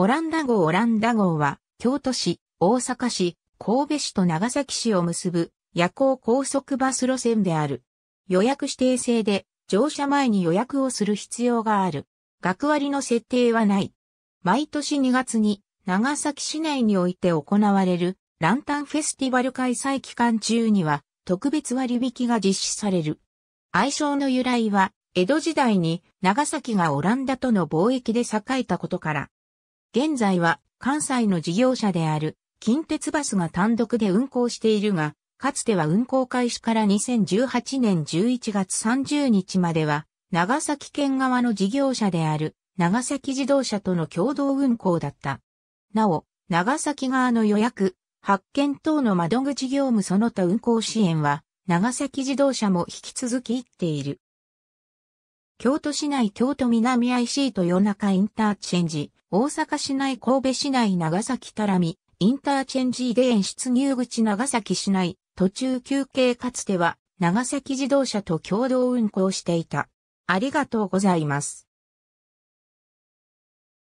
オランダ号オランダ号は、京都市、大阪市、神戸市と長崎市を結ぶ夜行高速バス路線である。予約指定制で乗車前に予約をする必要がある。学割の設定はない。毎年2月に長崎市内において行われるランタンフェスティバル開催期間中には特別割引が実施される。愛称の由来は江戸時代に長崎がオランダとの貿易で栄えたことから現在は関西の事業者である近鉄バスが単独で運行しているが、かつては運行開始から2018年11月30日までは、長崎県側の事業者である長崎自動車との共同運行だった。なお、長崎側の予約、発見等の窓口業務その他運行支援は、長崎自動車も引き続き行っている。京都市内京都南 IC と夜中インターチェンジ、大阪市内神戸市内長崎たらみ、インターチェンジで演出入口長崎市内、途中休憩かつては長崎自動車と共同運行していた。ありがとうございます。